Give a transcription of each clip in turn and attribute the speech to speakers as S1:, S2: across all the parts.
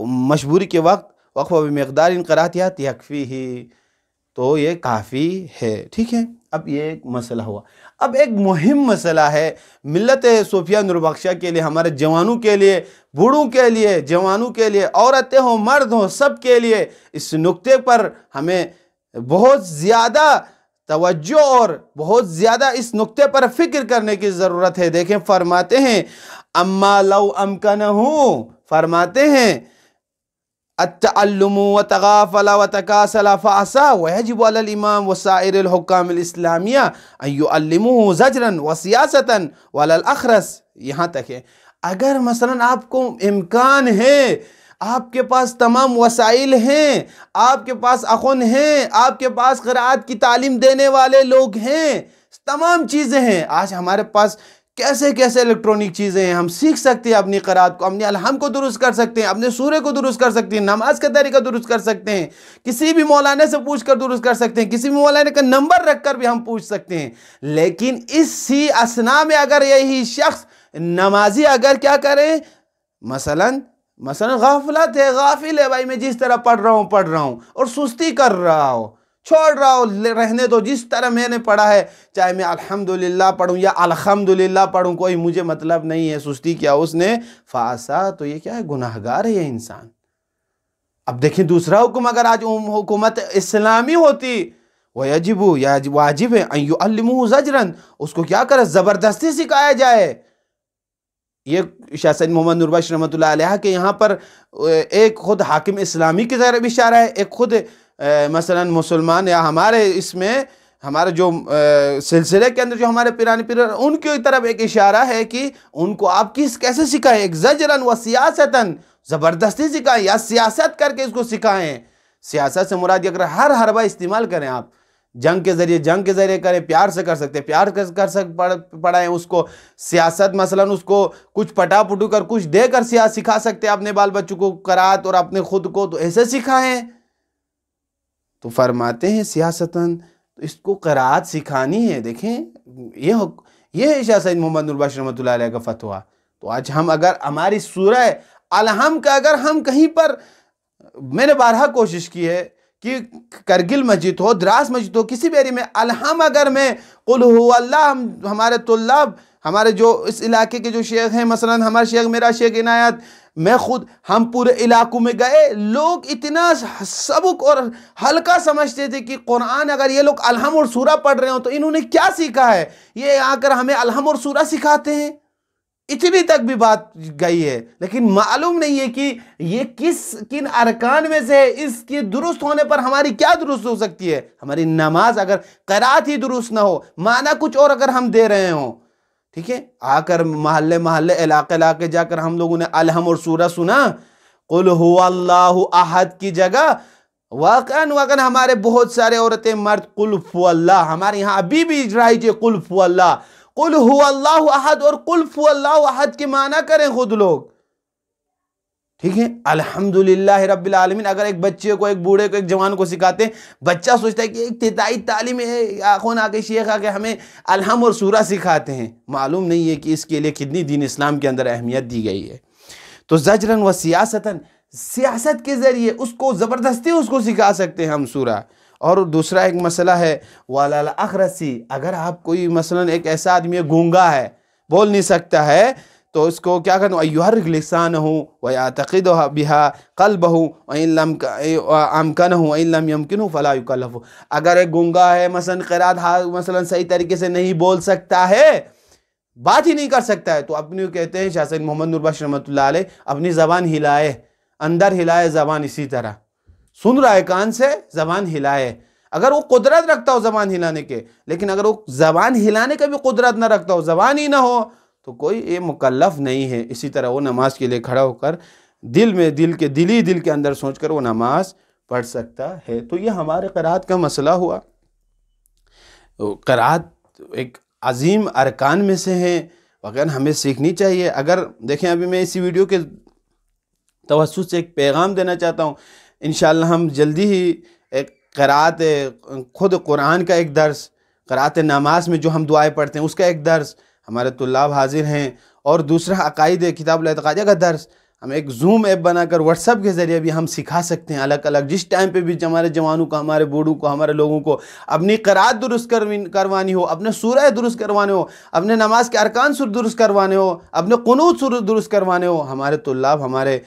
S1: मजबूरी के वक्त वक्फ़ मकदार करातियात यकफ़ी ही तो ये काफ़ी है ठीक है अब ये एक मसला हुआ अब एक मुहिम मसला है मिलत सूफिया नूरबख्शा के लिए हमारे जवानों के लिए बूढ़ों के लिए जवानों के लिए औरतें हों मर्द हों सब के लिए इस नुक्ते पर हमें बहुत ज़्यादा तवज्जो और बहुत ज़्यादा इस नुक्ते पर फ़िक्र करने की ज़रूरत है देखें फरमाते हैं अम्मा लव अमकन हूँ फरमाते हैं التعلم وتغافل وتكاسل فعسى ويجب على الامام وسائر الحكام الاسلاميه ان يعلموه زجرا وسياسه ولا الاخرس यहां तक है अगर मसलन आपको इम्कान है आपके पास तमाम वसाइल हैं आपके पास अखन हैं आपके पास क़रात की तालीम देने वाले लोग हैं तमाम चीज़ें हैं आज हमारे पास कैसे कैसे इलेक्ट्रॉनिक चीज़ें हैं हम सीख सकते हैं अपनी करात को अपने अलहम को दुरुस्त कर सकते हैं अपने सूर्य को दुरुस्त कर सकते हैं नमाज का तरीका दुरुस्त कर सकते हैं किसी भी मौलाना से पूछ कर दुरुस्त कर सकते हैं किसी भी मौलाना का नंबर रख कर भी हम पूछ सकते हैं लेकिन इसी असना में अगर यही शख्स नमाजी अगर क्या करें मसलन मसलन गाफलत है गाफिल है भाई मैं जिस तरह पढ़ रहा हूँ पढ़ रहा हूँ और सुस्ती कर रहा हूँ छोड़ रहा हो रहने दो जिस तरह मैंने पढ़ा है चाहे मैं अल्हम्दुलिल्लाह पढ़ूं या अल्हम्दुलिल्लाह पढ़ूं कोई मुझे मतलब नहीं है सुस्ती क्या उसने फासा तो ये क्या है गुनाहगार है ये इंसान अब देखें दूसरा हुक्म अगर आज हुकूमत इस्लामी होती वह अजिब वाजिब है जजरन उसको क्या करे ज़बरदस्ती सिखाया जाए ये शाह सैद मोहम्मद नूरबश रमत के यहाँ पर एक खुद हाकिम इस्लामी की तरफ इशारा है एक खुद मसलन मुसलमान या हमारे इसमें हमारे जो सिलसिले के अंदर जो हमारे पुरानी पीर उनकी तरफ एक इशारा है कि उनको आप किस कैसे सिखाएं एक जजरन व सियासतन ज़बरदस्ती सिखाएं या सियासत करके इसको सिखाएं सियासत से मुराद अगर हर हरबा इस्तेमाल करें आप जंग के ज़रिए जंग के ज़रिए करें प्यार से कर सकते प्यार कर कर सक पढ़ पढ़ाएँ उसको सियासत मसलन उसको कुछ पटा पुटू कर कुछ दे कर सिया सिखा सकते अपने बाल बच्चों को करात और अपने खुद को तो ऐसे सिखाएँ तो फरमाते हैं सियासतन तो इसको करात सिखानी है देखें ये ये शाह सैद मोहम्मद नूरबाश रमत का फतवा तो आज हम अगर हमारी सूरह अलहम का अगर हम कहीं पर मैंने बारह कोशिश की है कि करगिल मस्जिद हो द्रास मस्जिद हो किसी भी एरिया में अलहम अगर मैं कुल अल्लाह हम हमारे तल्लाब हमारे जो इस इलाके के जो शेख हैं मसलन हमारे शेख मेरा शेख इनायत मैं खुद हम पूरे इलाकों में गए लोग इतना सबक और हल्का समझते थे कि कुरान अगर ये लोग अलहम और सूरा पढ़ रहे हो तो इन्होंने क्या सीखा है ये आकर हमें अलहम और सूरा सिखाते हैं इतनी तक भी बात गई है लेकिन मालूम नहीं है कि ये किस किन अरकान में से है इसके दुरुस्त होने पर हमारी क्या दुरुस्त हो सकती है हमारी नमाज अगर करात ही दुरुस्त ना हो माना कुछ और अगर हम दे रहे हों ठीक है आकर महल्ले महल्ले इलाके इलाके जाकर हम लोगों ने अलहम और सूरा सुना कुल हुल्लाह अहद की जगह वाकन वाकन हमारे बहुत सारे औरतें मर्द कुल अल्लाह हमारे यहाँ अभी भी इजराइज है कुल अल्लाह कुल अहद और कुल अल्लाह अहद की माना करें खुद लोग ठीक है अल्हम्दुलिल्लाह रब्बिल आलमीन अगर एक बच्चे को एक बूढ़े को एक जवान को सिखाते बच्चा सोचता है कि एक तिताई तालीम है आखोन आके शेख आके हमें अलहम और सूरा सिखाते हैं मालूम नहीं है कि इसके लिए कितनी दीन इस्लाम के अंदर अहमियत दी गई है तो जजरन व सियासतन सियासत के ज़रिए उसको ज़बरदस्ती उसको सिखा सकते हैं हम सूरा और दूसरा एक मसला है वाला अखरसी अगर आप कोई मसलन एक ऐसा आदमी गूँगा है बोल नहीं सकता है तो उसको क्या करना अयर लिसान हूँ व या तक़द बिहा कल्ब हूँ अमकन हूँ अम यमकिन हूँ फ़ला अगर एक गंगा है मसन करात हा मसला सही तरीके से नहीं बोल सकता है बात ही नहीं कर सकता है तो अपनी कहते हैं शाह सैद मोहम्मद नूरबश रमत अपनी ज़बान हिलाए अंदर हिलाए ज़बान इसी तरह सुन रहा है कान से ज़बान हिलाए अगर वो कुदरत रखता हो ज़बान हिलाने के लेकिन अगर वो ज़बान हिलाने का भी कुदरत ना रखता हो ज़बान ही ना हो तो कोई ये मुकलफ नहीं है इसी तरह वो नमाज के लिए खड़ा होकर दिल में दिल के दिल ही दिल के अंदर सोच कर वो नमाज पढ़ सकता है तो ये हमारे करात का मसला हुआ करात एक अजीम अरकान में से है वगैरह हमें सीखनी चाहिए अगर देखें अभी मैं इसी वीडियो के तवसु से एक पैगाम देना चाहता हूँ इन हम जल्दी ही एक करात ख़ुद कुरान का एक दर्स करात नमाज में जो हम दुआएं पढ़ते हैं उसका एक दर्स हमारे तल्लाब हाजिर हैं और दूसरा अकायद किताबलतकादिया का दर्स हम एक जूम ऐप बनाकर व्हाट्सअप के ज़रिए भी हम सिखा सकते हैं अलग अलग जिस टाइम पे भी हमारे जवानों को हमारे बूढ़ों को हमारे लोगों को अपनी करात दुरुस्त करवानी हो अपने सूरह दुरुस्त करवाने हो अपने नमाज के अरकान सुर दुरुस्त करवाने हो अपने कनूत सुर दुरुस्त करवाने हो हमारे तल्लाब हमारे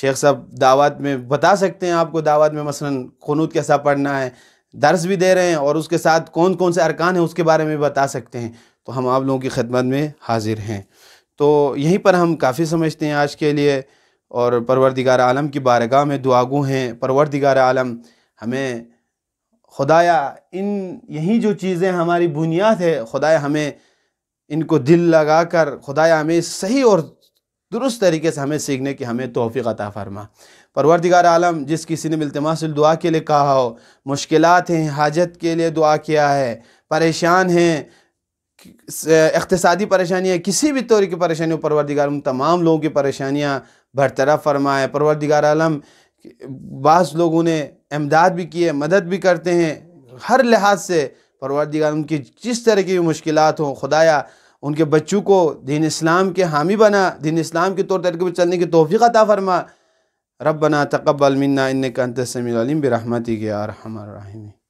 S1: शेख साहब दावत में बता सकते हैं आपको दावत में मसला कनूत कैसा पढ़ना है दर्स भी दे रहे हैं और उसके साथ कौन कौन से अरकान हैं उसके बारे में बता सकते हैं तो हम आप लोगों की खदमत में हाजिर हैं तो यहीं पर हम काफ़ी समझते हैं आज के लिए और परवरदिगार आलम की बारगाह में दुआगु हैं परवरदिगार आलम हमें खुदाया इन यही जो चीज़ें हमारी बुनियाद है खुदाया हमें इनको दिल लगा कर खुदाया हमें सही और दुरुस्त तरीके से हमें सीखने की हमें तोहफ़ी अता फ़रमा परवरदिगार आलम जिस किसी ने मिलतमासिल दुआ के लिए कहा हो मुश्किलात हैं हाजत के लिए दुआ किया है परेशान हैं इकतसदी परेशानियाँ किसी भी तौर की परेशानियों परवरदिगार उन तमाम लोगों की परेशानियाँ बरतरफ फरमाए परवरदिगार आलम बास लोगों ने इमदाद भी किए मदद भी करते हैं हर लिहाज से परवरदिगार उनकी जिस तरह की भी मुश्किल हों खुदाया उनके बच्चों को दीन इस्लाम के हामी बना दीन इस्लाम के तौर तरीके पर चलने की तोफ़ी अता फ़रमा रब बना तकबल मन्ना इनका समीम बरहमती के यार